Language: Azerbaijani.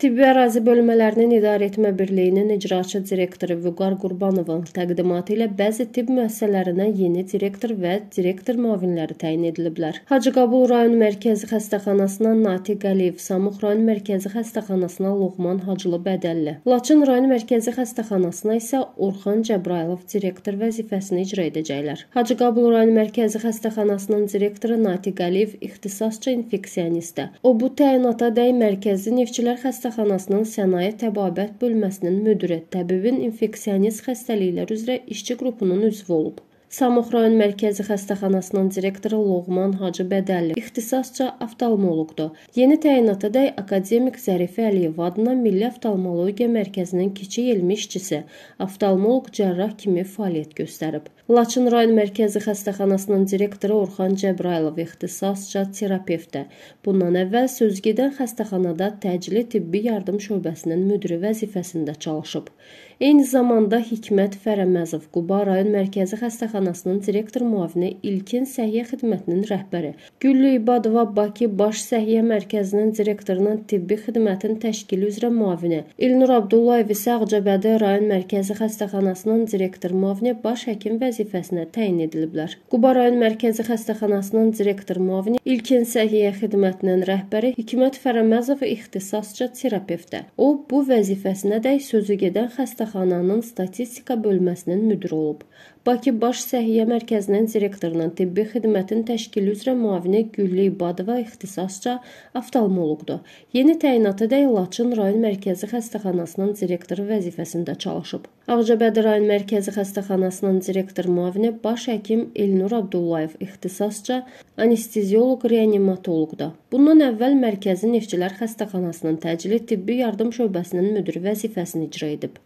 Tibbi ərazi bölmələrinin idarəetmə birliyinin icraçı direktoru Vüqar Qurbanovun təqdimatı ilə bəzi tibb müəssisələrinə yeni direktor və direktor müavinləri təyin ediliblər. Hacıqabul rayon mərkəzi xəstəxanasına Natiq Əliyev, Samux rayon mərkəzi xəstəxanasına Loğman Hacılı Bədəlli, Laçın rayon mərkəzi xəstəxanasına isə Orxan Cəbrayılov direktor vəzifəsini icra edəcəklər. Hacıqabul rayon mərkəzi xəstəxanasının direktoru Natiq Əliyev ixtisasçı infeksionistə. O bu təyinata dəy mərkəzi neftçilər xəstəxanasına xəstəxanasının sənaye təbabət bölməsinin müdiri, təbibin infeksionist xəstəliklər üzrə işçi qrupunun üzvü olub. Samux rayon Mərkəzi Xəstəxanasının direktoru Loğman Hacıbədəlli ixtisasca oftalmoloqdur. Yeni təyinatadək akademik Zərifə Əliyev adına Milli Oftalmologiya Mərkəzinin kiçik elmi işçisi, oftalmoloq cərrah kimi fəaliyyət göstərib. Laçın rayon Mərkəzi Xəstəxanasının direktoru Orxan Cəbrayılov ixtisasca terapevtə, bundan əvvəl sözgedən xəstəxanada təcili tibbi yardım şöbəsinin müdiri vəzifəsində çalışıb. Eyni zamanda Hikmət Fərəməzov Quba rayon Mərkəzi Xəstəxanasının Meymanxanasının direktor müavini, İlkin Səhiyyə Xidmətinin rəhbəri, Güllü İbadova Bakı Baş Səhiyyə Mərkəzinin direktorunun tibbi xidmətin təşkili üzrə müavini, İlnur Abdullayev isə Ağcabədi rayon Mərkəzi Xəstəxanasının direktor müavini baş həkim vəzifəsinə təyin ediliblər. Quba rayon Mərkəzi Xəstəxanasının direktor müavini, İlkin Səhiyyə Xidmətinin rəhbəri Hikmət Fərəməzov ixtisasca terapevtə. O bu vəzifəsinə də sözü gedən xəstəxananın statistika bölməsinin müdiri olub. Bakı Baş Səhiyyə Mərkəzinin direktorunun tibbi xidmətin təşkili üzrə müavini Güllü İbadova ixtisasca oftalmoloqdur. Yeni təyinatı da Laçın rayon mərkəzi xəstəxanasının direktoru vəzifəsində çalışıb. Ağcabədi rayon mərkəzi xəstəxanasının direktor müavini baş həkim Elnur Abdullayev ixtisasca anestezioloq reanimatoloqdur. Bundan əvvəl mərkəzi Neftçilər xəstəxanasının təcili tibbi yardım şöbəsinin müdiri vəzifəsini icra edib.